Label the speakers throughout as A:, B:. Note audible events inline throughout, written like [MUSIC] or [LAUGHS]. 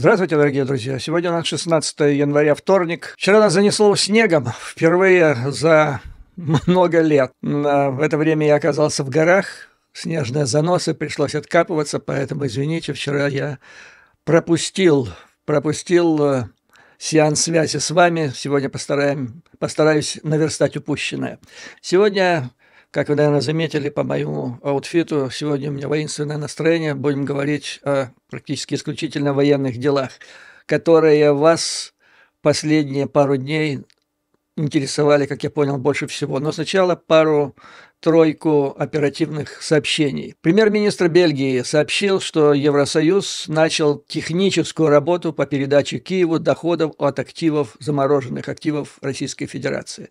A: Здравствуйте, дорогие друзья. Сегодня у нас 16 января, вторник. Вчера нас занесло снегом. Впервые за много лет. А в это время я оказался в горах. Снежные заносы, пришлось откапываться, поэтому, извините, вчера я пропустил, пропустил э, сеанс связи с вами. Сегодня постараем, постараюсь наверстать упущенное. Сегодня как вы, наверное, заметили по моему аутфиту, сегодня у меня воинственное настроение. Будем говорить о практически исключительно военных делах, которые вас последние пару дней интересовали, как я понял, больше всего. Но сначала пару тройку оперативных сообщений. Премьер-министр Бельгии сообщил, что Евросоюз начал техническую работу по передаче Киеву доходов от активов, замороженных активов Российской Федерации.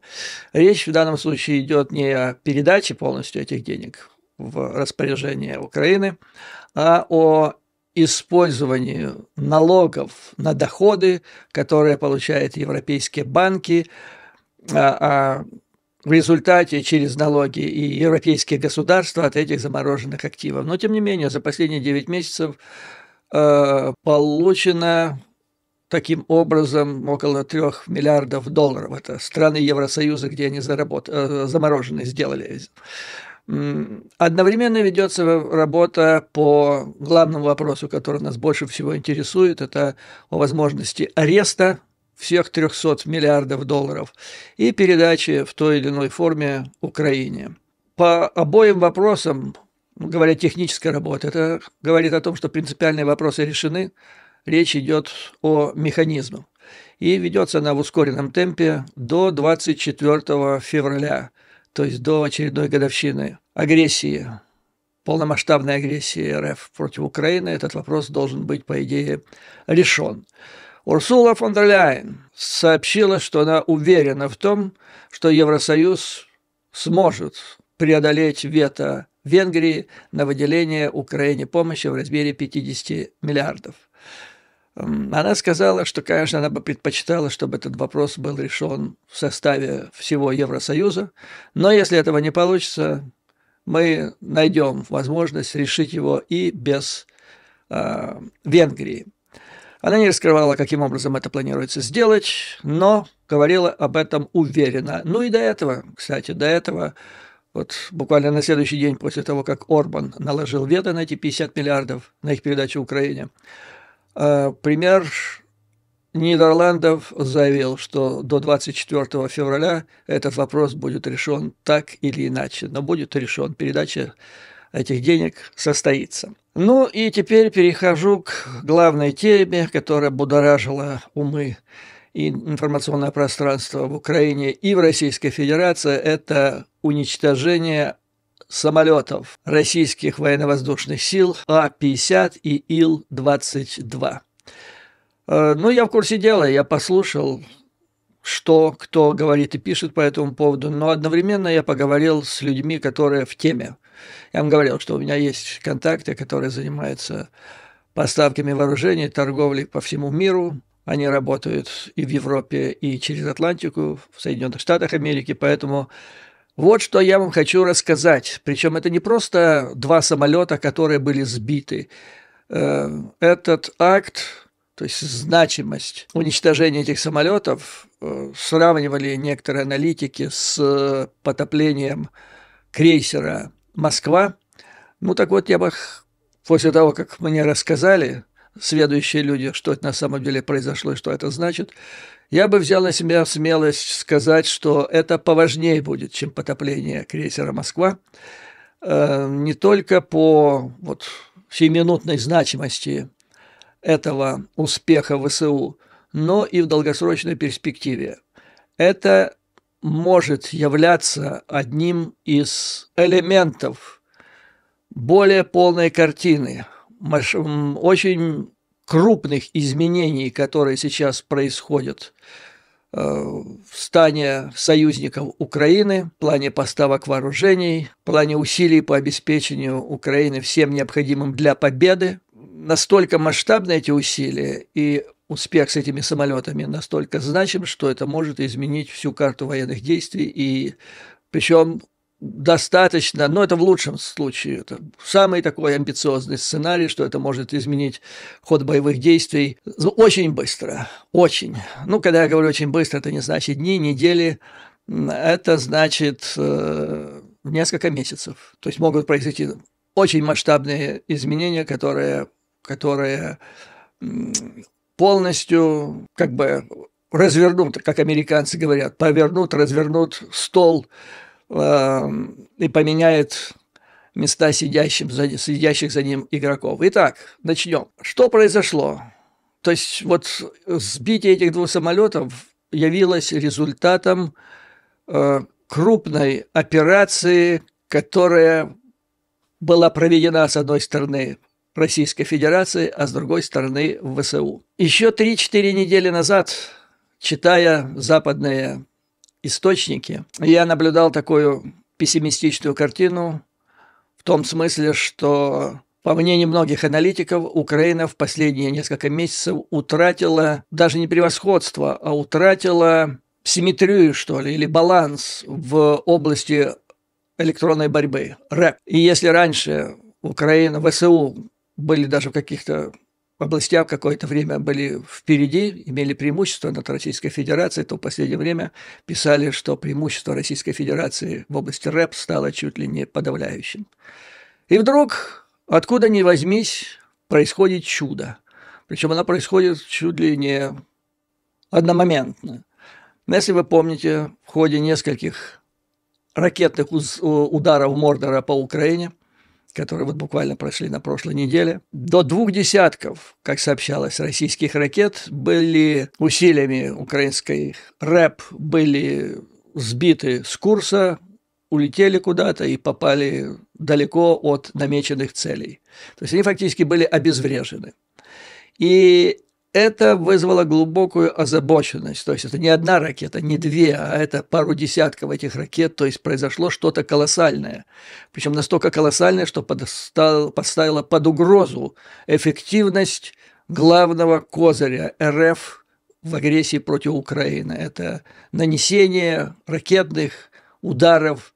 A: Речь в данном случае идет не о передаче полностью этих денег в распоряжение Украины, а о использованию налогов на доходы, которые получают европейские банки, а, а в результате через налоги и европейские государства от этих замороженных активов. Но, тем не менее, за последние 9 месяцев э, получено таким образом около 3 миллиардов долларов. Это страны Евросоюза, где они заработ... э, замороженные сделали. Одновременно ведется работа по главному вопросу, который нас больше всего интересует, это о возможности ареста всех 300 миллиардов долларов и передачи в той или иной форме Украине. По обоим вопросам, говоря технической работы, это говорит о том, что принципиальные вопросы решены, речь идет о механизмах. И ведется она в ускоренном темпе до 24 февраля, то есть до очередной годовщины агрессии, полномасштабной агрессии РФ против Украины. Этот вопрос должен быть, по идее, решен. Урсула фон дер Ляйен сообщила, что она уверена в том, что Евросоюз сможет преодолеть вето Венгрии на выделение Украине помощи в размере 50 миллиардов. Она сказала, что, конечно, она бы предпочитала, чтобы этот вопрос был решен в составе всего Евросоюза, но если этого не получится, мы найдем возможность решить его и без э, Венгрии. Она не раскрывала, каким образом это планируется сделать, но говорила об этом уверенно. Ну и до этого, кстати, до этого, вот буквально на следующий день после того, как Орбан наложил вето на эти 50 миллиардов на их передачу Украине, э, пример Нидерландов заявил, что до 24 февраля этот вопрос будет решен так или иначе, но будет решен. Передача этих денег состоится. Ну и теперь перехожу к главной теме, которая будоражила умы и информационное пространство в Украине и в Российской Федерации. Это уничтожение самолетов российских военно-воздушных сил А-50 и Ил-22. Э, ну, я в курсе дела, я послушал, что кто говорит и пишет по этому поводу, но одновременно я поговорил с людьми, которые в теме. Я вам говорил, что у меня есть контакты, которые занимаются поставками вооружений, торговлей по всему миру. Они работают и в Европе, и через Атлантику, в Соединенных Штатах Америки, поэтому вот что я вам хочу рассказать. Причем это не просто два самолета, которые были сбиты. Э, этот акт, то есть значимость уничтожения этих самолетов, э, сравнивали некоторые аналитики с потоплением крейсера Москва. Ну так вот, я бы после того, как мне рассказали следующие люди, что это на самом деле произошло и что это значит, я бы взял на себя смелость сказать, что это поважнее будет, чем потопление крейсера «Москва», э, не только по вот, сиюминутной значимости этого успеха ВСУ, но и в долгосрочной перспективе. Это может являться одним из элементов более полной картины, очень крупных изменений, которые сейчас происходят э, в стане союзников Украины, в плане поставок вооружений, в плане усилий по обеспечению Украины всем необходимым для победы. Настолько масштабны эти усилия, и успех с этими самолетами настолько значим, что это может изменить всю карту военных действий. И причем достаточно, но это в лучшем случае, это самый такой амбициозный сценарий, что это может изменить ход боевых действий ну, очень быстро, очень. Ну, когда я говорю очень быстро, это не значит дни, недели, это значит э, несколько месяцев. То есть могут произойти очень масштабные изменения, которые, которые полностью как бы развернут, как американцы говорят, повернут, развернут стол э, и поменяет места сидящим, за, сидящих за ним игроков. Итак, начнем. Что произошло? То есть вот сбитие этих двух самолетов явилось результатом э, крупной операции, которая была проведена, с одной стороны, Российской Федерации, а с другой стороны в ВСУ. Еще 3-4 недели назад, читая западные источники, я наблюдал такую пессимистичную картину в том смысле, что по мнению многих аналитиков, Украина в последние несколько месяцев утратила даже не превосходство, а утратила симметрию, что ли, или баланс в области электронной борьбы, РЭП. И если раньше Украина, ВСУ были даже в каких-то областях какое-то время были впереди, имели преимущество над Российской Федерацией, то в последнее время писали, что преимущество Российской Федерации в области рэп стало чуть ли не подавляющим. И вдруг, откуда ни возьмись, происходит чудо. Причем оно происходит чуть ли не одномоментно. Но ну, если вы помните, в ходе нескольких ракетных ударов Мордора по Украине – которые вот буквально прошли на прошлой неделе. До двух десятков, как сообщалось, российских ракет были усилиями украинской РЭП, были сбиты с курса, улетели куда-то и попали далеко от намеченных целей. То есть они фактически были обезврежены. И это вызвало глубокую озабоченность. То есть это не одна ракета, не две, а это пару десятков этих ракет. То есть произошло что-то колоссальное. Причем настолько колоссальное, что подставило под угрозу эффективность главного козыря РФ в агрессии против Украины. Это нанесение ракетных ударов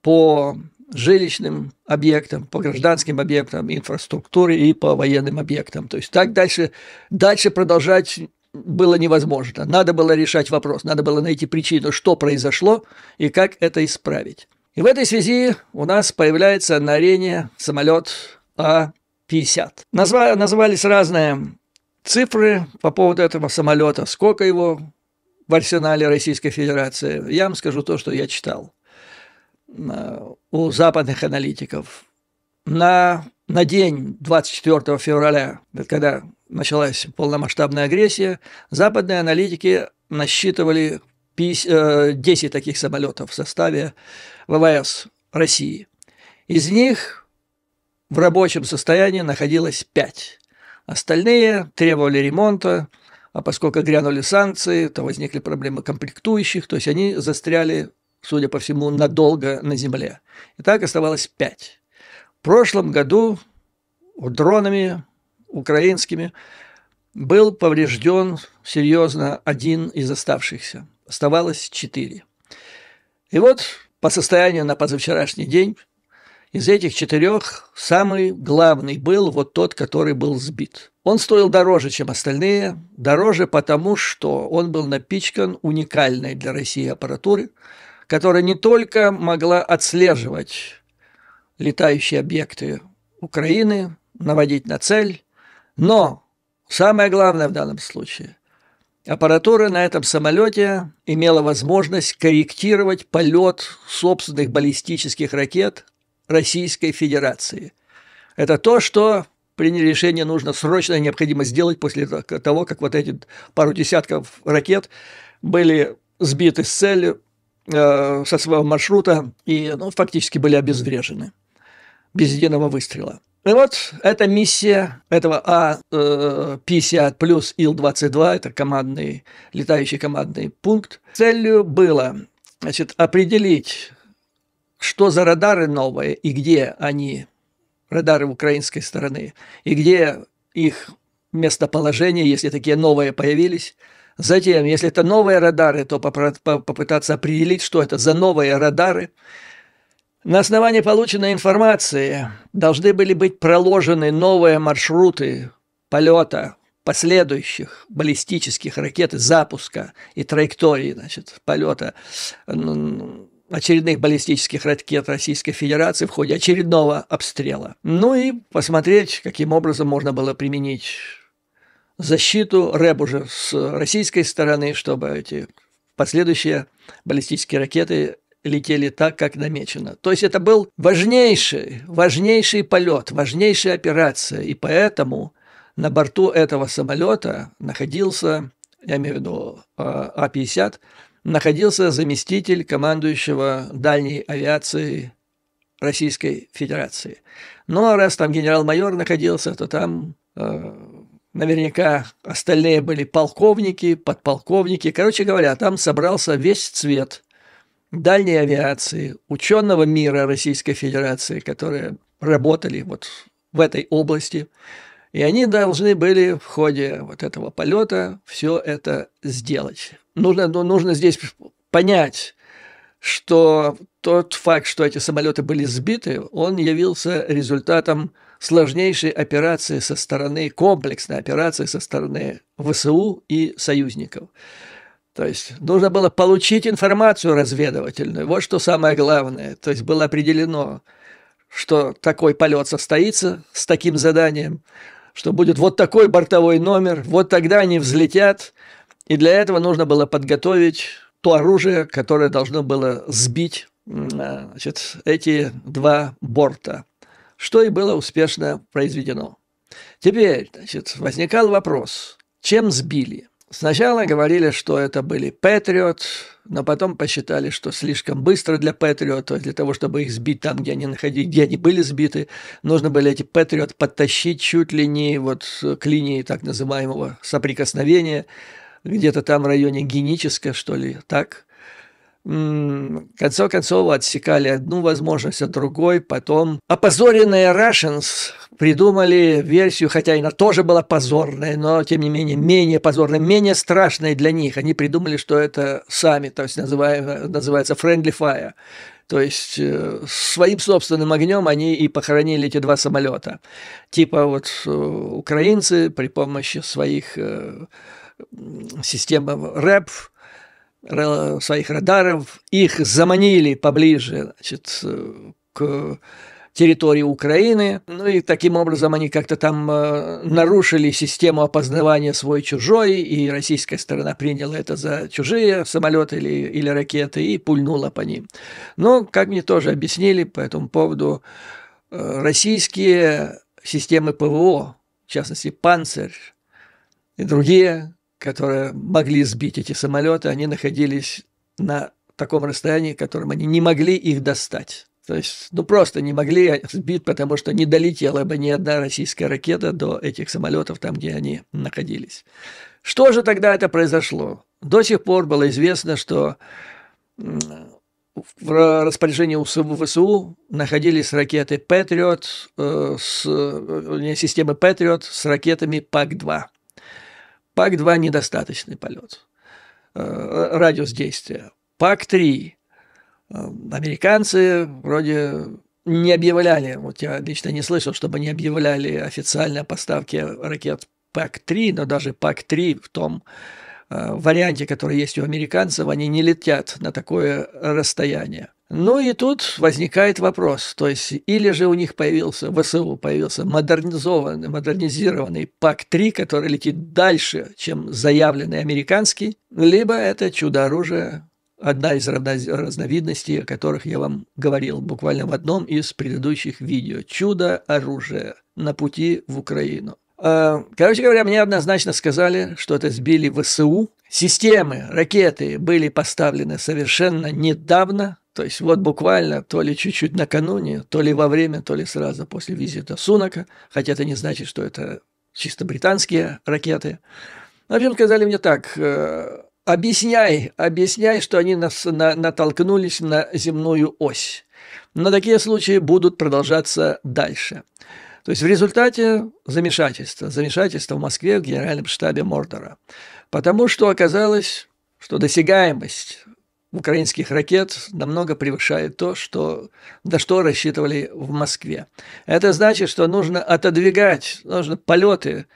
A: по жилищным объектам, по гражданским объектам, инфраструктуре и по военным объектам. То есть так дальше, дальше продолжать было невозможно. Надо было решать вопрос, надо было найти причину, что произошло и как это исправить. И в этой связи у нас появляется на арене самолет А-50. Назва- назывались разные цифры по поводу этого самолета, сколько его в арсенале Российской Федерации. Я вам скажу то, что я читал. Э, у западных аналитиков. На, на день 24 февраля, когда началась полномасштабная агрессия, западные аналитики насчитывали 10 э, таких самолетов в составе ВВС России. Из них в рабочем состоянии находилось 5. Остальные требовали ремонта, а поскольку грянули санкции, то возникли проблемы комплектующих, то есть они застряли судя по всему, надолго на Земле. И так оставалось пять. В прошлом году дронами украинскими был поврежден серьезно один из оставшихся. Оставалось четыре. И вот по состоянию на позавчерашний день из этих четырех самый главный был вот тот, который был сбит. Он стоил дороже, чем остальные. Дороже потому, что он был напичкан уникальной для России аппаратурой, которая не только могла отслеживать летающие объекты Украины, наводить на цель, но самое главное в данном случае – аппаратура на этом самолете имела возможность корректировать полет собственных баллистических ракет Российской Федерации. Это то, что приняли решение, нужно срочно необходимо сделать после того, как вот эти пару десятков ракет были сбиты с целью Э, со своего маршрута и ну, фактически были обезврежены без единого выстрела. И вот эта миссия этого А-50 э, плюс Ил-22, это командный, летающий командный пункт, целью было значит, определить, что за радары новые и где они, радары украинской стороны, и где их местоположение, если такие новые появились – Затем, если это новые радары, то попытаться определить, что это за новые радары. На основании полученной информации должны были быть проложены новые маршруты полета последующих баллистических ракет, запуска и траектории значит, полета очередных баллистических ракет Российской Федерации в ходе очередного обстрела. Ну и посмотреть, каким образом можно было применить защиту РЭБ уже с российской стороны, чтобы эти последующие баллистические ракеты летели так, как намечено. То есть это был важнейший, важнейший полет, важнейшая операция. И поэтому на борту этого самолета находился, я имею в виду А-50, а находился заместитель командующего дальней авиации Российской Федерации. Ну а раз там генерал-майор находился, то там а, Наверняка остальные были полковники, подполковники. Короче говоря, там собрался весь цвет дальней авиации, ученого мира Российской Федерации, которые работали вот в этой области. И они должны были в ходе вот этого полета все это сделать. Нужно, ну, нужно здесь понять, что тот факт, что эти самолеты были сбиты, он явился результатом сложнейшие операции со стороны, комплексные операции со стороны ВСУ и союзников. То есть нужно было получить информацию разведывательную. Вот что самое главное. То есть было определено, что такой полет состоится с таким заданием, что будет вот такой бортовой номер, вот тогда они взлетят. И для этого нужно было подготовить то оружие, которое должно было сбить а, значит, эти два борта – что и было успешно произведено. Теперь, значит, возникал вопрос, чем сбили? Сначала говорили, что это были Патриот, но потом посчитали, что слишком быстро для Патриот, для того, чтобы их сбить там, где они находились, где они были сбиты, нужно были эти Патриот подтащить чуть ли не вот к линии так называемого соприкосновения, где-то там в районе Геническа, что ли, так – в конце концов отсекали одну возможность от другой. Потом опозоренные Russians придумали версию, хотя она тоже была позорная, но тем не менее менее позорная, менее страшная для них. Они придумали, что это сами, то есть называем, называется friendly fire. То есть э, своим собственным огнем они и похоронили эти два самолета. Типа вот э, украинцы при помощи своих э, систем э, РЭП своих радаров, их заманили поближе значит, э, к территории Украины. Ну и таким образом они как-то там э, нарушили систему опознавания свой-чужой, и российская сторона приняла это за чужие самолеты или, или ракеты и пульнула по ним. Но, как мне тоже объяснили по этому поводу, э, российские системы ПВО, в частности «Панцирь», и другие которые могли сбить эти самолеты, они находились на таком расстоянии, которым они не могли их достать. То есть, ну просто не могли сбить, потому что не долетела бы ни одна российская ракета до этих самолетов, там, где они находились. Что же тогда это произошло? До сих пор было известно, что в распоряжении ВСУ находились ракеты «Патриот», э, с, э, системы «Патриот» с ракетами «Пак-2». ПАК-2 – недостаточный полет, э, радиус действия. ПАК-3 – э, американцы вроде не объявляли, вот я лично не слышал, чтобы не объявляли официально поставки ракет ПАК-3, но даже ПАК-3 в том э, варианте, который есть у американцев, они не летят на такое расстояние. Ну и тут возникает вопрос, то есть или же у них появился, в ВСУ появился модернизованный, модернизированный ПАК-3, который летит дальше, чем заявленный американский, либо это чудо-оружие, одна из разновидностей, о которых я вам говорил буквально в одном из предыдущих видео. Чудо-оружие на пути в Украину. А, короче говоря, мне однозначно сказали, что это сбили ВСУ. Системы, ракеты были поставлены совершенно недавно, то есть вот буквально то ли чуть-чуть накануне, то ли во время, то ли сразу после визита Сунака, хотя это не значит, что это чисто британские ракеты. В общем, сказали мне так, э, объясняй, объясняй, что они нас, на, натолкнулись на земную ось. Но такие случаи будут продолжаться дальше. То есть в результате замешательства, замешательства в Москве в генеральном штабе Мордора. Потому что оказалось, что досягаемость украинских ракет намного превышает то, что, до что рассчитывали в Москве. Это значит, что нужно отодвигать, нужно полеты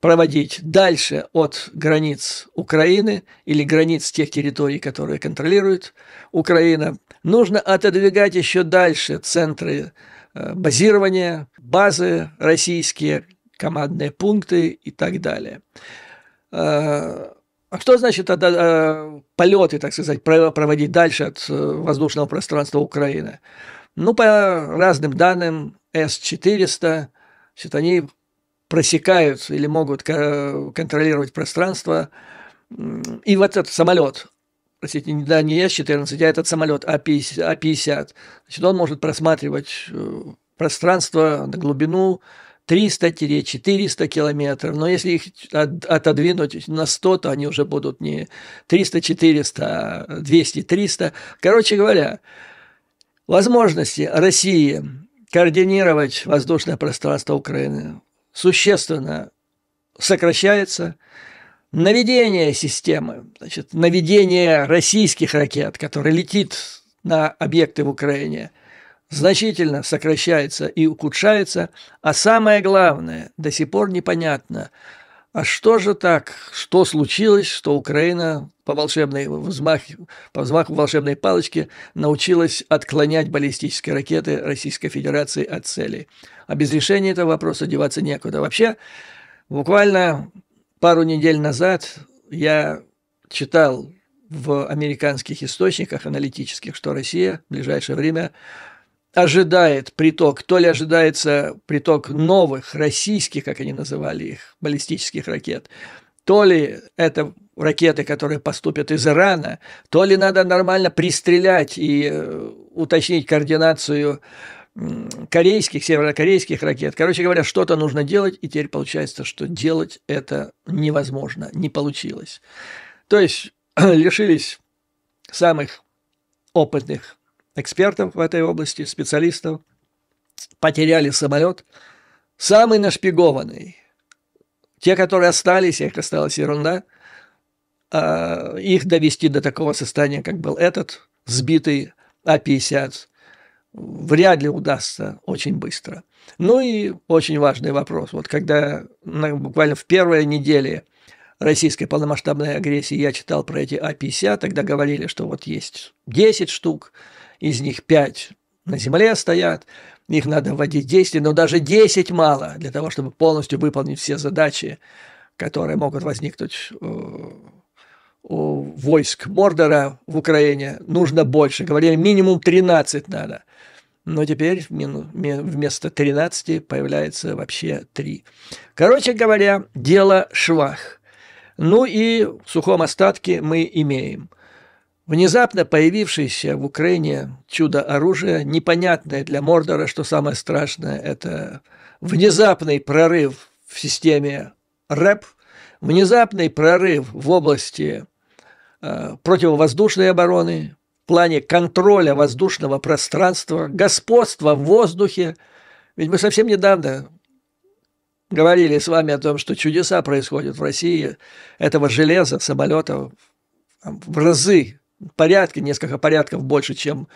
A: проводить дальше от границ Украины или границ тех территорий, которые контролирует Украина. Нужно отодвигать еще дальше центры э, базирования, базы российские, командные пункты и так далее. Э, а что значит тогда э, полеты, так сказать, проводить дальше от э, воздушного пространства Украины? Ну, по разным данным, С-400, значит, они просекают или могут контролировать пространство. И вот этот самолет, простите, да, не С-14, а этот самолет А-50, а значит, он может просматривать э, пространство на глубину, 300-400 километров, но если их отодвинуть на 100, то они уже будут не 300-400, а 200-300. Короче говоря, возможности России координировать воздушное пространство Украины существенно сокращается. Наведение системы, значит, наведение российских ракет, которые летит на объекты в Украине – значительно сокращается и ухудшается, а самое главное, до сих пор непонятно, а что же так, что случилось, что Украина по, волшебной взмах, по взмаху волшебной палочки научилась отклонять баллистические ракеты Российской Федерации от цели. А без решения этого вопроса деваться некуда. Вообще, буквально пару недель назад я читал в американских источниках аналитических, что Россия в ближайшее время ожидает приток, то ли ожидается приток новых, российских, как они называли их, баллистических ракет, то ли это ракеты, которые поступят из Ирана, то ли надо нормально пристрелять и э, уточнить координацию корейских, северокорейских ракет. Короче говоря, что-то нужно делать, и теперь получается, что делать это невозможно, не получилось. То есть [CLEARS THROAT] лишились самых опытных экспертов в этой области, специалистов, потеряли самолет. Самый нашпигованный. Те, которые остались, их осталась ерунда, а их довести до такого состояния, как был этот, сбитый А-50, вряд ли удастся очень быстро. Ну и очень важный вопрос. Вот когда на, буквально в первой неделе российской полномасштабной агрессии я читал про эти А-50, тогда говорили, что вот есть 10 штук, из них пять на земле стоят, их надо вводить в действие, но даже 10 мало для того, чтобы полностью выполнить все задачи, которые могут возникнуть э, у войск Мордора в Украине. Нужно больше. Говорили, минимум 13 надо. Но теперь вместо 13 появляется вообще 3. Короче говоря, дело швах. Ну и в сухом остатке мы имеем – Внезапно появившееся в Украине чудо оружия, непонятное для Мордора, что самое страшное, это внезапный прорыв в системе РЭП, внезапный прорыв в области э, противовоздушной обороны, в плане контроля воздушного пространства, господства в воздухе. Ведь мы совсем недавно говорили с вами о том, что чудеса происходят в России, этого железа, самолетов в разы порядка несколько порядков больше, чем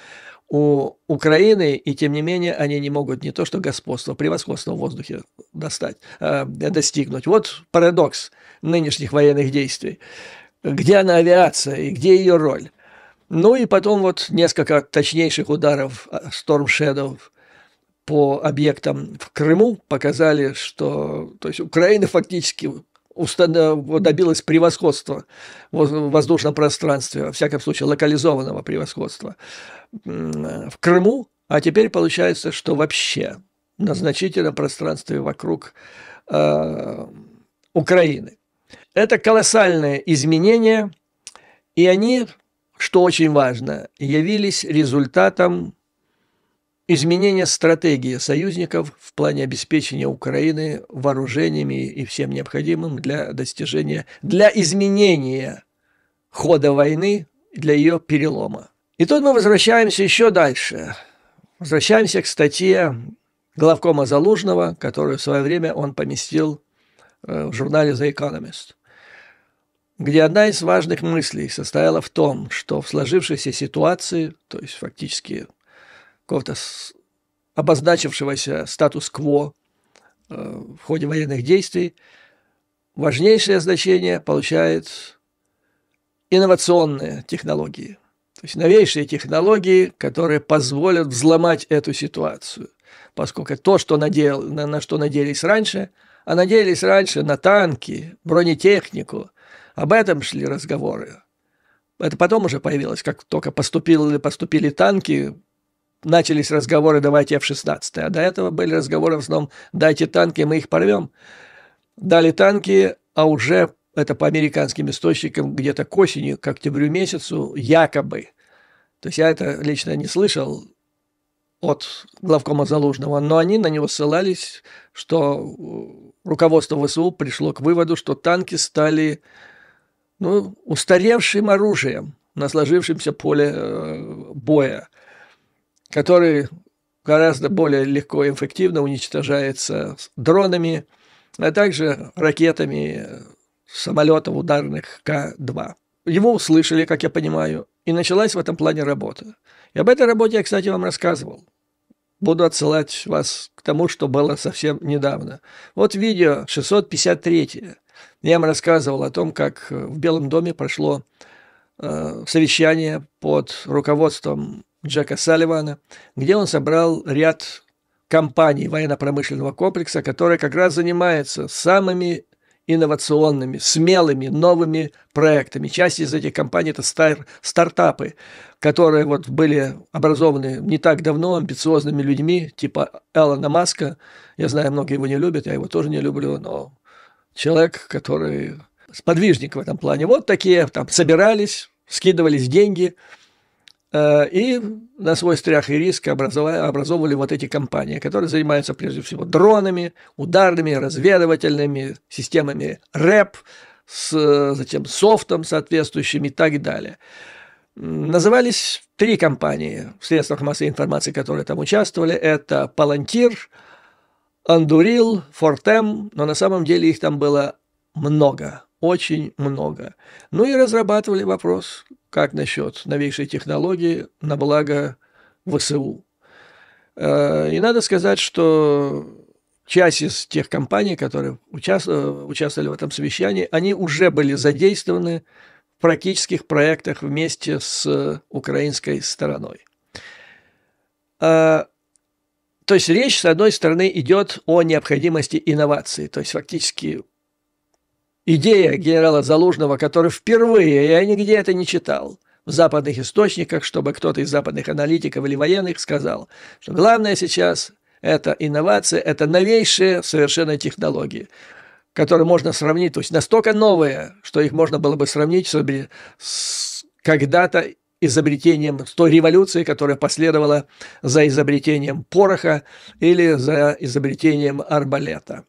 A: у Украины, и тем не менее они не могут не то что господство, превосходство в воздухе достать, э, достигнуть. Вот парадокс нынешних военных действий. Где она авиация и где ее роль? Ну и потом вот несколько точнейших ударов э, Storm Shadow по объектам в Крыму показали, что то есть Украина фактически Э, добилась превосходства в воздушном пространстве, во всяком случае локализованного превосходства в Крыму, а теперь получается, что вообще на значительном пространстве вокруг э, Украины. Это колоссальные изменения, и они, что очень важно, явились результатом Изменение стратегии союзников в плане обеспечения Украины вооружениями и всем необходимым для достижения, для изменения хода войны, для ее перелома. И тут мы возвращаемся еще дальше. Возвращаемся к статье главкома Залужного, которую в свое время он поместил э, в журнале The Economist, где одна из важных мыслей состояла в том, что в сложившейся ситуации, то есть фактически какого-то обозначившегося статус-кво э, в ходе военных действий, важнейшее значение получают инновационные технологии. То есть новейшие технологии, которые позволят взломать эту ситуацию. Поскольку то, что надел, на, на что надеялись раньше, а надеялись раньше на танки, бронетехнику, об этом шли разговоры. Это потом уже появилось, как только поступили, поступили танки, начались разговоры «давайте F-16», а до этого были разговоры в основном «дайте танки, мы их порвем». Дали танки, а уже это по американским источникам где-то к осени, к октябрю месяцу, якобы. То есть я это лично не слышал от главкома Залужного, но они на него ссылались, что э, руководство ВСУ пришло к выводу, что танки стали ну, устаревшим оружием на сложившемся поле э, боя – который гораздо более легко и эффективно уничтожается дронами, а также ракетами э, самолетов ударных К-2. Его услышали, как я понимаю, и началась в этом плане работа. И об этой работе я, кстати, вам рассказывал. Буду отсылать вас к тому, что было совсем недавно. Вот видео 653. Я вам рассказывал о том, как в Белом доме прошло э, совещание под руководством Джека Салливана, где он собрал ряд компаний военно-промышленного комплекса, которые как раз занимаются самыми инновационными, смелыми, новыми проектами. Часть из этих компаний – это стар, стартапы, которые вот были образованы не так давно амбициозными людьми, типа Элона Маска. Я знаю, многие его не любят, я его тоже не люблю, но человек, который сподвижник в этом плане. Вот такие там собирались, скидывались деньги – Э, и на свой страх и риск образовывали вот эти компании, которые занимаются прежде всего дронами, ударными, разведывательными системами РЭП, с затем софтом соответствующим и так далее. Назывались три компании в средствах массовой информации, которые там участвовали. Это Palantir, Андурил, Фортем, но на самом деле их там было много, очень много. Ну и разрабатывали вопрос, как насчет новейшей технологии на благо ВСУ. Э, и надо сказать, что часть из тех компаний, которые э, участвовали в этом совещании, они уже были задействованы в практических проектах вместе с украинской стороной. Э, то есть речь, с одной стороны, идет о необходимости инноваций, то есть фактически идея генерала Залужного, который впервые, я нигде это не читал, в западных источниках, чтобы кто-то из западных аналитиков или военных сказал, что главное сейчас это инновация, это новейшие совершенно технологии, которые можно сравнить, то есть настолько новые, что их можно было бы сравнить с, с когда-то изобретением, с той революцией, которая последовала за изобретением пороха или за изобретением арбалета.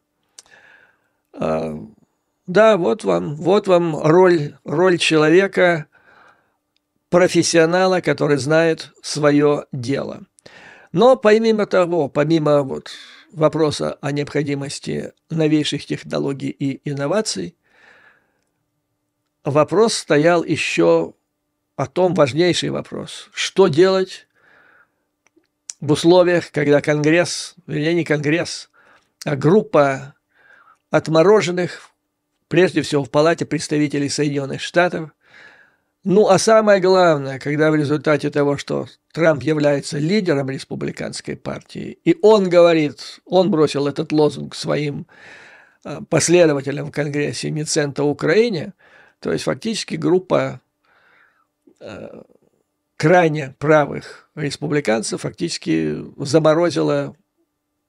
A: А, да, вот вам, вот вам роль, роль человека, профессионала, который знает свое дело. Но помимо того, помимо вот вопроса о необходимости новейших технологий и инноваций, вопрос стоял еще о том важнейший вопрос, что делать в условиях, когда Конгресс, вернее не Конгресс, а группа отмороженных, прежде всего в Палате представителей Соединенных Штатов. Ну а самое главное, когда в результате того, что Трамп является лидером республиканской партии, и он говорит, он бросил этот лозунг своим э, последователям в Конгрессе Мицента Украине, то есть фактически группа э, крайне правых республиканцев фактически заморозила,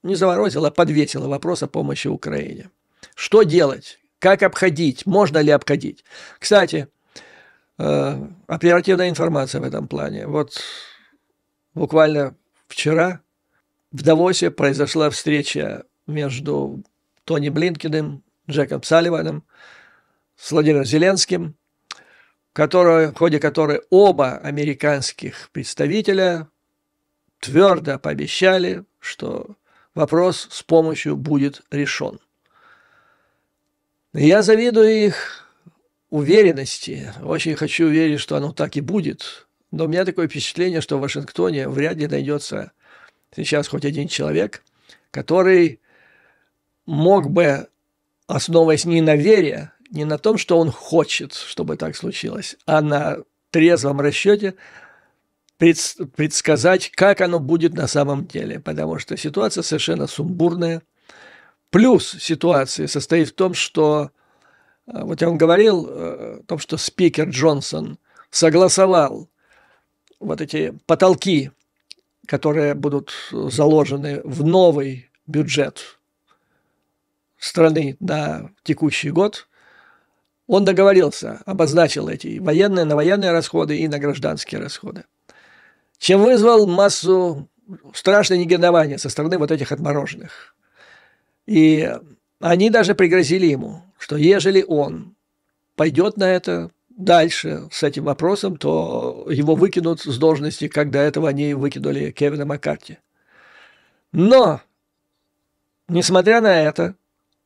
A: не заморозила, а подвесила вопрос о помощи Украине. Что делать? Как обходить? Можно ли обходить? Кстати, э, оперативная информация в этом плане. Вот буквально вчера в Давосе произошла встреча между Тони Блинкиным, Джеком Салливаном, с Владимиром Зеленским, которая, в ходе которой оба американских представителя твердо пообещали, что вопрос с помощью будет решен. Я завидую их уверенности. Очень хочу верить, что оно так и будет. Но у меня такое впечатление, что в Вашингтоне вряд ли найдется сейчас хоть один человек, который мог бы, основываясь не на вере, не на том, что он хочет, чтобы так случилось, а на трезвом расчете предсказать, как оно будет на самом деле, потому что ситуация совершенно сумбурная – Плюс ситуации состоит в том, что, э, вот я вам говорил, э, о том, что спикер Джонсон согласовал вот эти потолки, которые будут заложены в новый бюджет страны на текущий год, он договорился, обозначил эти военные, на военные расходы и на гражданские расходы. Чем вызвал массу страшное негодование со стороны вот этих отмороженных. И они даже пригрозили ему, что ежели он пойдет на это дальше с этим вопросом, то его выкинут с должности, как до этого они выкинули Кевина Маккарти. Но, несмотря на это,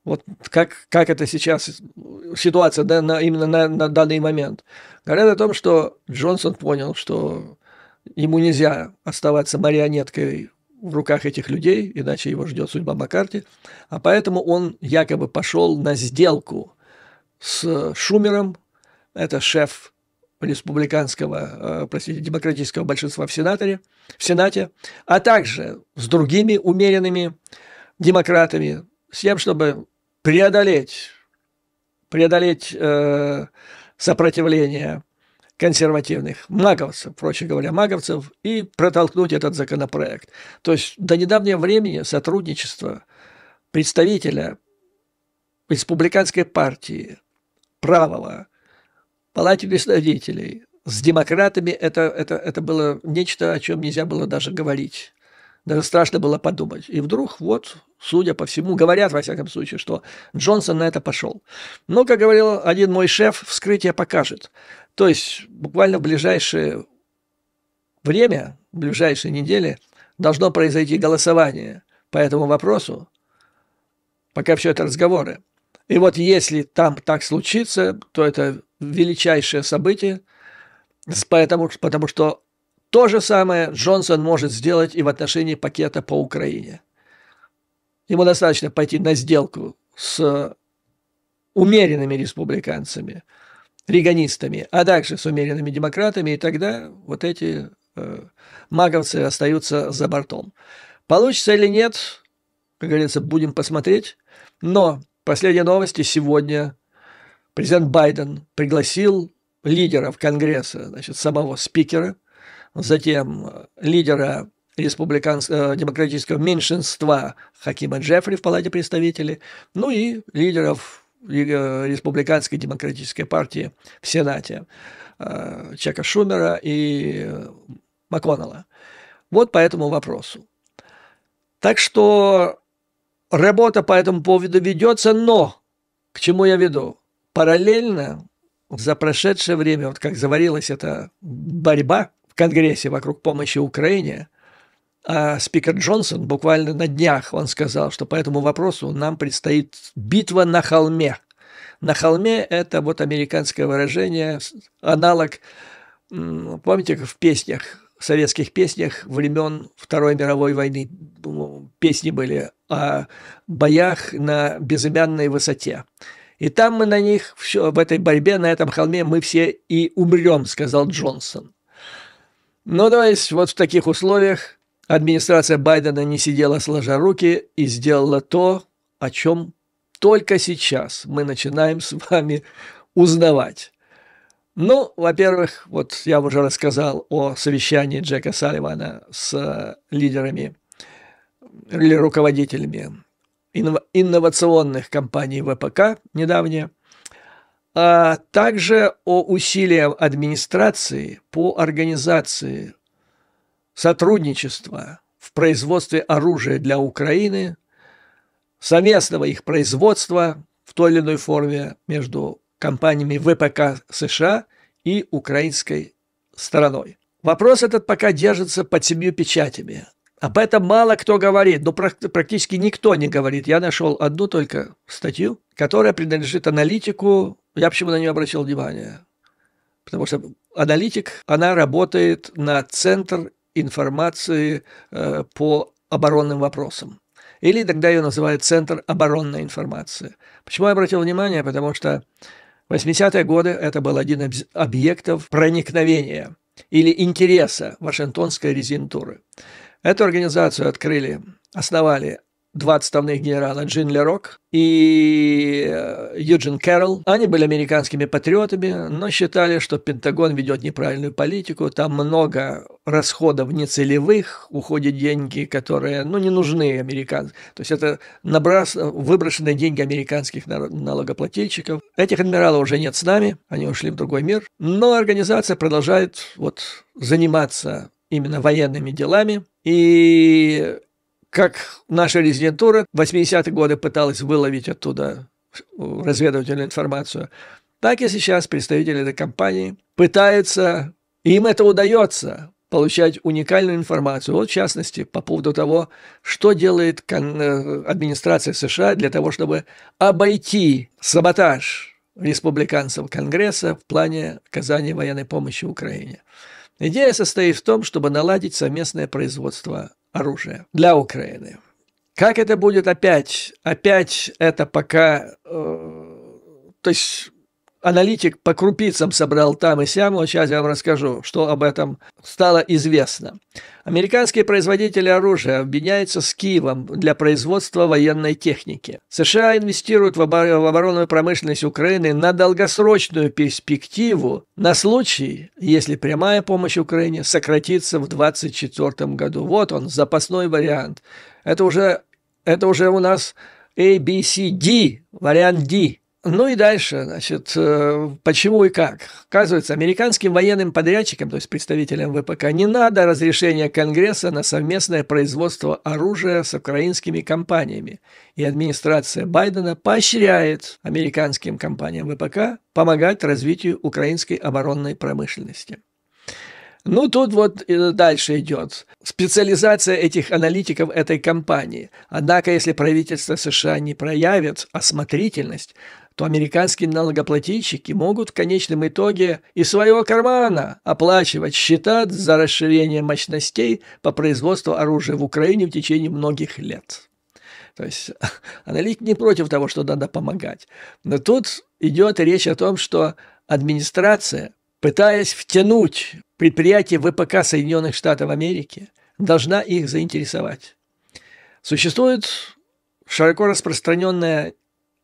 A: вот как, как это сейчас ситуация да, на, именно на, на данный момент, говорят о том, что Джонсон понял, что ему нельзя оставаться марионеткой в руках этих людей, иначе его ждет судьба Маккарти. А поэтому он якобы пошел на сделку с Шумером, это шеф республиканского, э, простите, демократического большинства в Сенаторе, в Сенате, а также с другими умеренными демократами, с тем, чтобы преодолеть, преодолеть э, сопротивление консервативных, маговцев, проще говоря, маговцев, и протолкнуть этот законопроект. То есть до недавнего времени сотрудничество представителя республиканской партии, правого, палате представителей с демократами это, это, это было нечто, о чем нельзя было даже говорить. Даже страшно было подумать. И вдруг, вот, судя по всему, говорят, во всяком случае, что Джонсон на это пошел. Но, ну, как говорил один мой шеф, вскрытие покажет. То есть буквально в ближайшее время, в ближайшие недели должно произойти голосование по этому вопросу, пока все это разговоры. И вот если там так случится, то это величайшее событие, поэтому, потому что то же самое Джонсон может сделать и в отношении пакета по Украине. Ему достаточно пойти на сделку с умеренными республиканцами – регонистами, а также с умеренными демократами, и тогда вот эти э, маговцы остаются за бортом. Получится или нет, как говорится, будем посмотреть. Но последние новости сегодня. Президент Байден пригласил лидеров Конгресса, значит, самого спикера, затем э, лидера республиканского э, демократического меньшинства Хакима Джеффри в Палате представителей, ну и лидеров Э, Республиканской демократической партии в Сенате э, Чека Шумера и э, МакКоннелла. Вот по этому вопросу. Так что работа по этому поводу ведется, но к чему я веду? Параллельно за прошедшее время, вот как заварилась эта борьба в Конгрессе вокруг помощи Украине – а спикер Джонсон буквально на днях он сказал, что по этому вопросу нам предстоит битва на холме. На холме это вот американское выражение, аналог, помните, в песнях, в советских песнях времен Второй мировой войны ну, песни были о боях на безымянной высоте. И там мы на них, все, в этой борьбе, на этом холме мы все и умрем, сказал Джонсон. Ну, то есть, вот в таких условиях – Администрация Байдена не сидела сложа руки и сделала то, о чем только сейчас мы начинаем с вами узнавать. Ну, во-первых, вот я уже рассказал о совещании Джека Салливана с э, лидерами или руководителями инновационных компаний ВПК недавнее, а также о усилиях администрации по организации сотрудничества в производстве оружия для Украины, совместного их производства в той или иной форме между компаниями ВПК США и украинской стороной. Вопрос этот пока держится под семью печатями. Об этом мало кто говорит, но практически никто не говорит. Я нашел одну только статью, которая принадлежит аналитику. Я почему на нее обратил внимание? Потому что аналитик, она работает на Центр информации э, по оборонным вопросам. Или тогда ее называют Центр оборонной информации. Почему я обратил внимание? Потому что 80-е годы это был один из объектов проникновения или интереса Вашингтонской резидентуры. Эту организацию открыли, основали два отставных генерала Джин Лерок и э, Юджин Кэрролл. Они были американскими патриотами, но считали, что Пентагон ведет неправильную политику, там много расходов нецелевых, уходят деньги, которые ну, не нужны американцам. То есть это наброс, выброшенные деньги американских налогоплательщиков. Этих адмиралов уже нет с нами, они ушли в другой мир. Но организация продолжает вот, заниматься именно военными делами. И как наша резидентура в 80-е годы пыталась выловить оттуда разведывательную информацию, так и сейчас представители этой компании пытаются, и им это удается, получать уникальную информацию, вот в частности по поводу того, что делает э, администрация США для того, чтобы обойти саботаж республиканцев Конгресса в плане оказания военной помощи Украине. Идея состоит в том, чтобы наладить совместное производство оружия для Украины. Как это будет опять? Опять это пока... Э, то есть аналитик по крупицам собрал там и сям, вот сейчас я вам расскажу, что об этом стало известно. Американские производители оружия объединяются с Киевом для производства военной техники. США инвестируют в, в оборонную промышленность Украины на долгосрочную перспективу на случай, если прямая помощь Украине сократится в 2024 году. Вот он, запасной вариант. Это уже, это уже у нас ABCD, вариант D. Ну и дальше, значит, э, почему и как. Оказывается, американским военным подрядчикам, то есть представителям ВПК, не надо разрешения Конгресса на совместное производство оружия с украинскими компаниями. И администрация Байдена поощряет американским компаниям ВПК помогать развитию украинской оборонной промышленности. Ну, тут вот э, дальше идет. Специализация этих аналитиков этой компании. Однако, если правительство США не проявит осмотрительность, то американские налогоплательщики могут в конечном итоге из своего кармана оплачивать счета за расширение мощностей по производству оружия в Украине в течение многих лет. То есть [LAUGHS] аналитик не против того, что надо помогать. Но тут идет речь о том, что администрация, пытаясь втянуть предприятия ВПК Соединенных Штатов Америки, должна их заинтересовать. Существует широко распространенная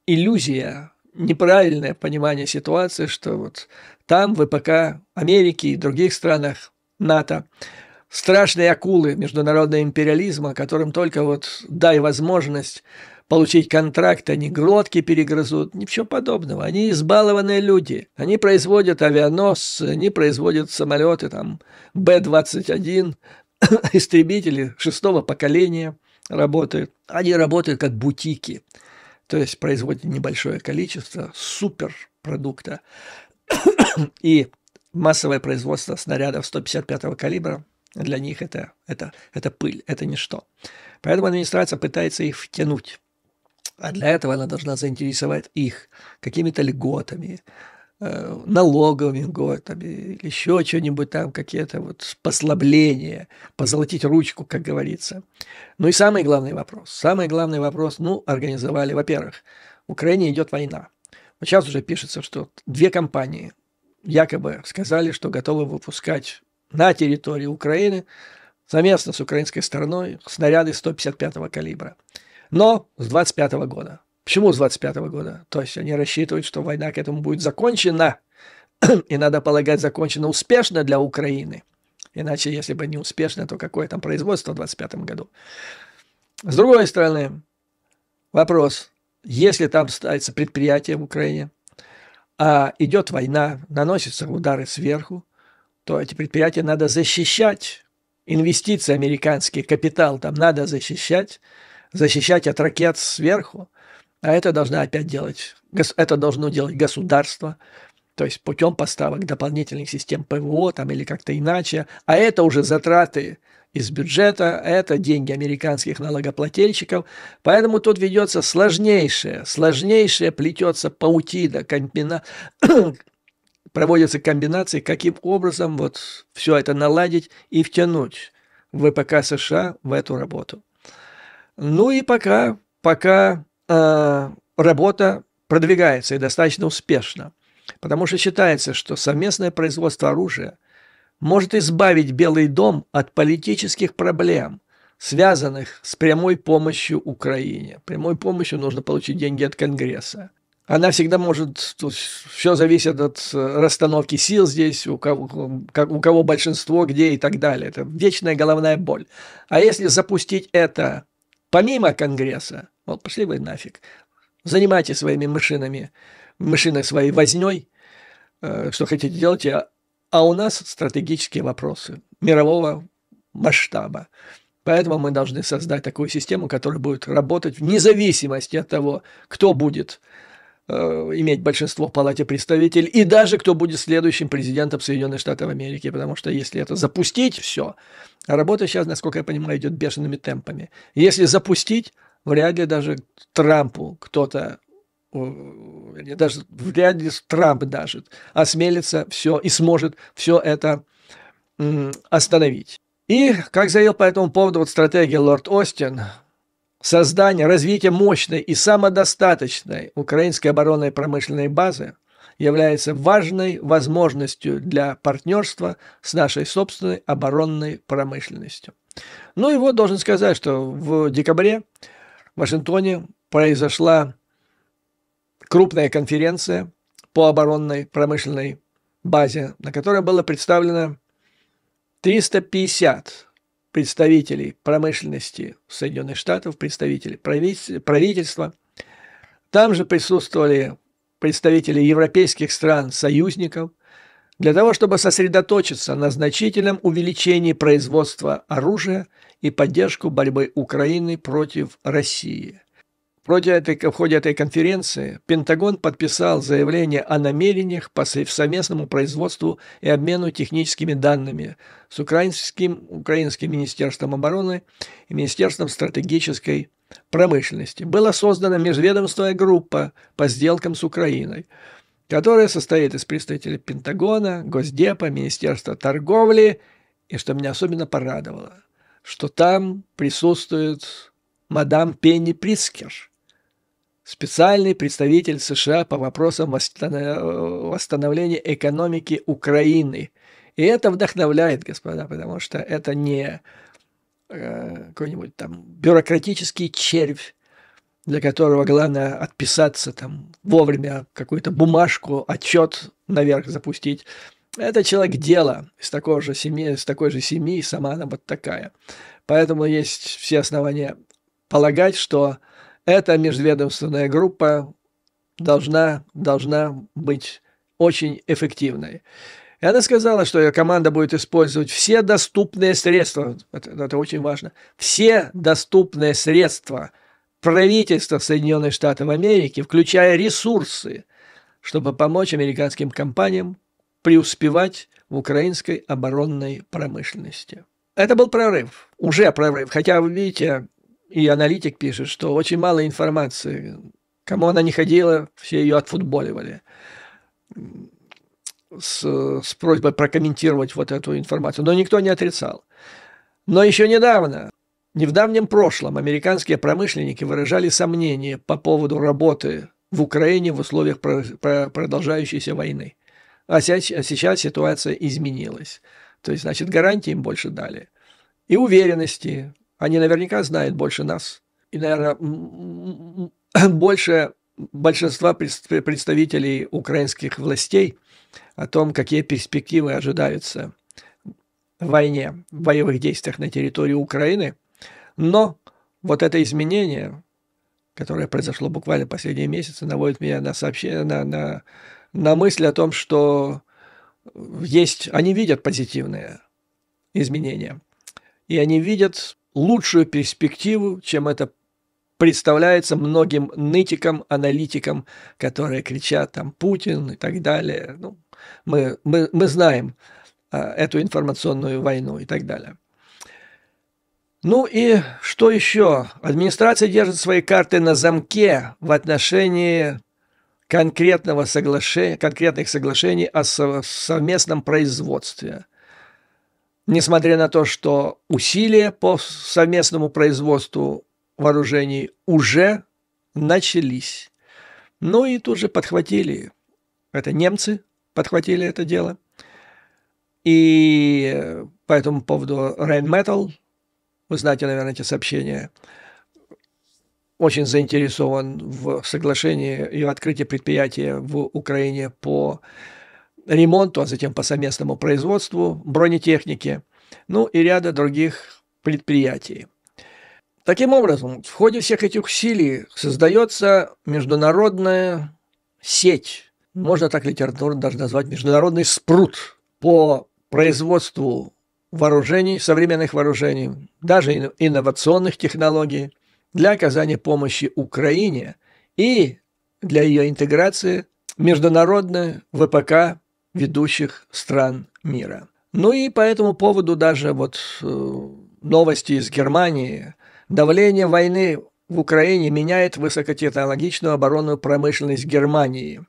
A: иллюзия неправильное понимание ситуации, что вот там, в ВПК Америки и других странах НАТО, страшные акулы международного империализма, которым только вот дай возможность получить контракт, они глотки перегрызут, ничего подобного. Они избалованные люди. Они производят авианосцы, они производят самолеты, там, Б-21, [COUGHS] истребители шестого поколения работают. Они работают как бутики то есть производит небольшое количество суперпродукта. И массовое производство снарядов 155 калибра для них это, это, это пыль, это ничто. Поэтому администрация пытается их втянуть. А для этого она должна заинтересовать их какими-то льготами, Э, налоговыми годами или еще что-нибудь там, какие-то вот послабления, позолотить ручку, как говорится. Ну и самый главный вопрос. Самый главный вопрос, ну, организовали, во-первых, в Украине идет война. Вот сейчас уже пишется, что две компании якобы сказали, что готовы выпускать на территории Украины совместно с украинской стороной снаряды 155 калибра. Но с 25 года Почему с 25 -го года? То есть они рассчитывают, что война к этому будет закончена, [CLEARS THROAT] и надо полагать, закончена успешно для Украины. Иначе, если бы не успешно, то какое там производство в 25 году? С другой стороны, вопрос, если там ставится предприятие в Украине, а идет война, наносятся удары сверху, то эти предприятия надо защищать, инвестиции американские, капитал там надо защищать, защищать от ракет сверху, а это должна опять делать, это должно делать государство, то есть путем поставок дополнительных систем ПВО там, или как-то иначе. А это уже затраты из бюджета, это деньги американских налогоплательщиков. Поэтому тут ведется сложнейшее, сложнейшее плетется паутина, комбина... [COUGHS] проводятся комбинации, каким образом вот все это наладить и втянуть ВПК США в эту работу. Ну и пока, пока Э, работа продвигается и достаточно успешно, потому что считается, что совместное производство оружия может избавить Белый дом от политических проблем, связанных с прямой помощью Украине. Прямой помощью нужно получить деньги от Конгресса. Она всегда может, все зависит от э, расстановки сил здесь, у кого, у кого большинство, где и так далее. Это вечная головная боль. А если запустить это помимо Конгресса, вот пошли вы нафиг. Занимайтесь своими машинами, мышиной своей возней, э, что хотите делать, а, а у нас стратегические вопросы мирового масштаба. Поэтому мы должны создать такую систему, которая будет работать вне зависимости от того, кто будет э, иметь большинство в Палате представителей, и даже кто будет следующим президентом Соединенных Штатов Америки, потому что если это запустить, все. А работа сейчас, насколько я понимаю, идет бешеными темпами. Если запустить, вряд ли даже Трампу кто-то даже вряд ли Трамп даже осмелится все и сможет все это остановить. И, как заявил по этому поводу вот стратегия Лорд Остин, создание, развитие мощной и самодостаточной украинской оборонной промышленной базы является важной возможностью для партнерства с нашей собственной оборонной промышленностью. Ну и вот должен сказать, что в декабре в Вашингтоне произошла крупная конференция по оборонной промышленной базе, на которой было представлено 350 представителей промышленности Соединенных Штатов, представителей правительства. Там же присутствовали представители европейских стран, союзников – для того, чтобы сосредоточиться на значительном увеличении производства оружия и поддержку борьбы Украины против России. Против этой, в ходе этой конференции Пентагон подписал заявление о намерениях по совместному производству и обмену техническими данными с украинским, украинским Министерством обороны и Министерством стратегической промышленности. Была создана межведомственная группа по сделкам с Украиной – которая состоит из представителей Пентагона, Госдепа, Министерства торговли, и что меня особенно порадовало, что там присутствует мадам Пенни Прискер, специальный представитель США по вопросам восстановления экономики Украины. И это вдохновляет, господа, потому что это не э, какой-нибудь там бюрократический червь, для которого главное отписаться, там, вовремя какую-то бумажку, отчет наверх запустить. Это человек дела из, такой же семьи, из такой же семьи, сама она вот такая. Поэтому есть все основания полагать, что эта межведомственная группа должна, должна быть очень эффективной. И она сказала, что ее команда будет использовать все доступные средства, это, это очень важно, все доступные средства – правительство Соединенных Штатов Америки, включая ресурсы, чтобы помочь американским компаниям преуспевать в украинской оборонной промышленности. Это был прорыв, уже прорыв, хотя, вы видите, и аналитик пишет, что очень мало информации. Кому она не ходила, все ее отфутболивали с, с просьбой прокомментировать вот эту информацию. Но никто не отрицал. Но еще недавно не в давнем прошлом американские промышленники выражали сомнения по поводу работы в Украине в условиях продолжающейся войны. А, а сейчас ситуация изменилась. То есть, значит, гарантии им больше дали. И уверенности. Они наверняка знают больше нас. И, наверное, больше большинства представителей украинских властей о том, какие перспективы ожидаются в войне, в боевых действиях на территории Украины – но вот это изменение, которое произошло буквально последние месяцы, наводит меня на сообщение, на, на, на мысль о том, что есть, они видят позитивные изменения. И они видят лучшую перспективу, чем это представляется многим нытикам, аналитикам, которые кричат там Путин и так далее. Ну, мы, мы, мы знаем а, эту информационную войну и так далее. Ну и что еще? Администрация держит свои карты на замке в отношении конкретного соглашения, конкретных соглашений о совместном производстве. Несмотря на то, что усилия по совместному производству вооружений уже начались. Ну и тут же подхватили, это немцы подхватили это дело. И по этому поводу Rheinmetall – вы знаете, наверное, эти сообщения, очень заинтересован в соглашении и открытии предприятия в Украине по ремонту, а затем по совместному производству бронетехники, ну и ряда других предприятий. Таким образом, в ходе всех этих усилий создается международная сеть, можно так литературно даже назвать, международный спрут по производству вооружений, современных вооружений, даже инновационных технологий для оказания помощи Украине и для ее интеграции в международное ВПК ведущих стран мира. Ну и по этому поводу даже вот э, новости из Германии. Давление войны в Украине меняет высокотехнологичную оборонную промышленность Германии.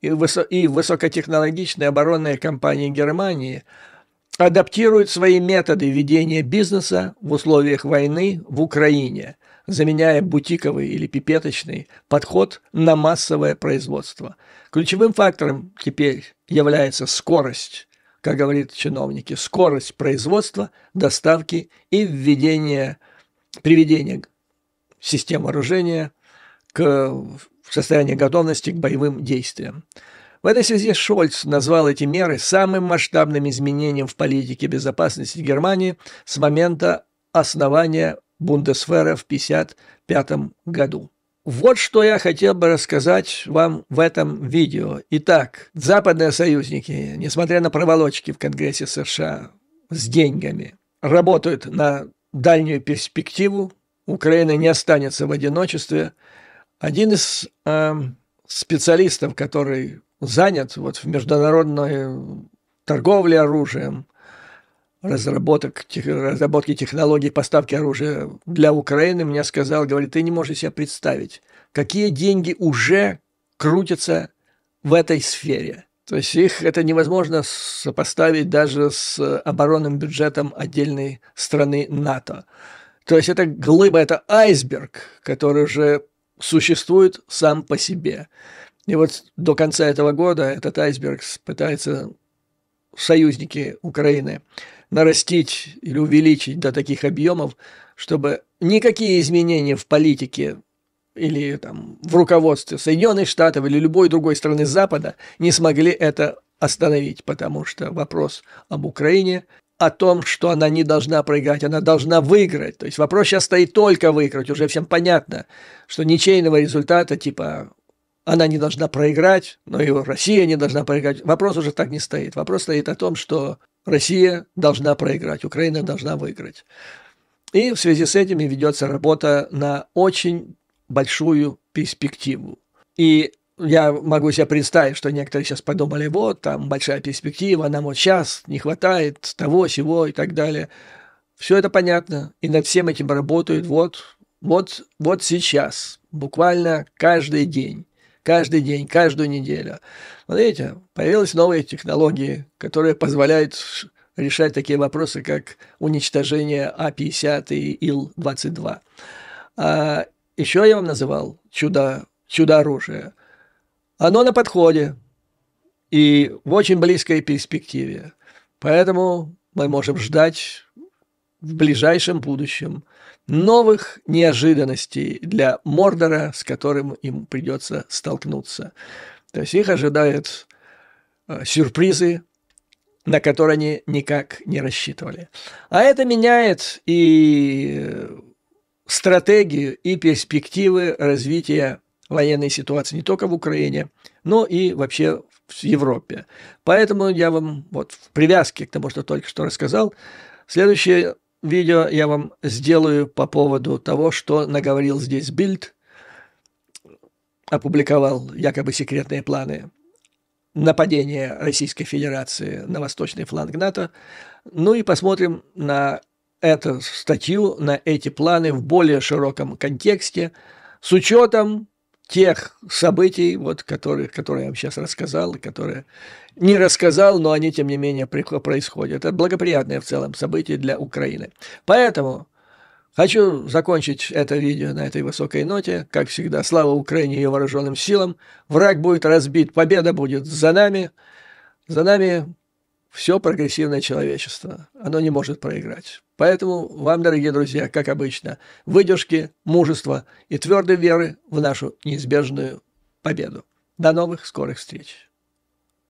A: И, высо- и высокотехнологичные оборонные компании Германии – адаптирует свои методы ведения бизнеса в условиях войны в Украине, заменяя бутиковый или пипеточный подход на массовое производство. Ключевым фактором теперь является скорость, как говорит чиновники, скорость производства, доставки и введения, приведения систем вооружения к состоянию готовности к боевым действиям. В этой связи Шольц назвал эти меры самым масштабным изменением в политике безопасности Германии с момента основания Бундесвера в 1955 году. Вот что я хотел бы рассказать вам в этом видео. Итак, западные союзники, несмотря на проволочки в Конгрессе США с деньгами, работают на дальнюю перспективу. Украина не останется в одиночестве. Один из э, специалистов, который занят вот в международной торговле оружием, разработок, разработки технологий поставки оружия для Украины, мне сказал, говорит, ты не можешь себе представить, какие деньги уже крутятся в этой сфере. То есть их это невозможно сопоставить даже с оборонным бюджетом отдельной страны НАТО. То есть это глыба, это айсберг, который уже существует сам по себе. И вот до конца этого года этот айсберг пытается союзники Украины нарастить или увеличить до таких объемов, чтобы никакие изменения в политике или там, в руководстве Соединенных Штатов или любой другой страны Запада не смогли это остановить, потому что вопрос об Украине, о том, что она не должна проиграть, она должна выиграть. То есть вопрос сейчас стоит только выиграть, уже всем понятно, что ничейного результата типа она не должна проиграть, но и Россия не должна проиграть. Вопрос уже так не стоит. Вопрос стоит о том, что Россия должна проиграть, Украина должна выиграть. И в связи с этим и ведется работа на очень большую перспективу. И я могу себе представить, что некоторые сейчас подумали, вот, там большая перспектива, нам вот сейчас не хватает того, сего и так далее. Все это понятно, и над всем этим работают вот, вот, вот сейчас, буквально каждый день каждый день, каждую неделю. Смотрите, появились новые технологии, которые позволяют решать такие вопросы, как уничтожение А-50 и Ил-22. А еще я вам называл чудо, чудо-оружие. Оно на подходе и в очень близкой перспективе. Поэтому мы можем ждать в ближайшем будущем новых неожиданностей для Мордора, с которым им придется столкнуться. То есть их ожидают э, сюрпризы, на которые они никак не рассчитывали. А это меняет и э, стратегию, и перспективы развития военной ситуации не только в Украине, но и вообще в Европе. Поэтому я вам вот в привязке к тому, что только что рассказал, следующее видео я вам сделаю по поводу того, что наговорил здесь Бильд, опубликовал якобы секретные планы нападения Российской Федерации на восточный фланг НАТО. Ну и посмотрим на эту статью, на эти планы в более широком контексте, с учетом тех событий, вот, которые, которые я вам сейчас рассказал, которые не рассказал, но они, тем не менее, происходят. Это благоприятное в целом событие для Украины. Поэтому хочу закончить это видео на этой высокой ноте. Как всегда, слава Украине и ее вооруженным силам. Враг будет разбит, победа будет за нами. За нами все прогрессивное человечество. Оно не может проиграть. Поэтому вам, дорогие друзья, как обычно, выдержки, мужества и твердой веры в нашу неизбежную победу. До новых скорых встреч!